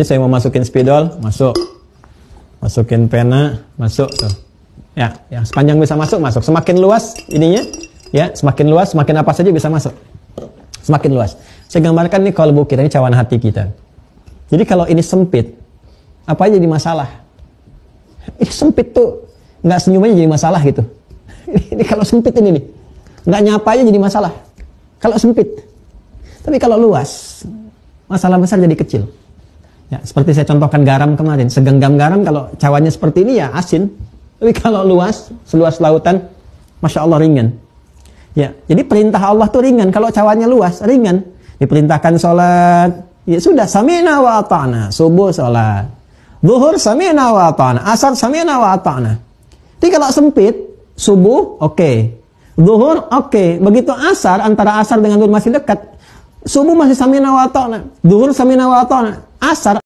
Jadi saya mau masukin spidol, masuk. Masukin pena, masuk tuh. Ya, ya sepanjang bisa masuk, masuk. Semakin luas ininya, ya, semakin luas, semakin apa saja bisa masuk. Semakin luas. Saya gambarkan nih kalau bukit ini cawan hati kita. Jadi kalau ini sempit, apa aja jadi masalah? Ini sempit tuh, nggak senyumnya jadi masalah gitu. ini kalau sempit ini nih, nggak nyapa aja jadi masalah. Kalau sempit, tapi kalau luas, masalah besar jadi kecil. Ya, seperti saya contohkan garam kemarin, segenggam garam kalau cawannya seperti ini ya asin. Tapi kalau luas, seluas lautan, Masya Allah ringan. Ya, jadi perintah Allah tuh ringan. Kalau cawannya luas, ringan. Diperintahkan sholat, ya sudah, sami'na wa ta'na. Subuh sholat. Zuhur sami'na wa ta'na. Asar sami'na wa ta'na. Jadi kalau sempit, subuh, oke. Okay. Zuhur, oke. Okay. Begitu asar, antara asar dengan zuhur masih dekat. Subuh masih sami'na wa ta'na. Zuhur sami'na wa ta'na. Asar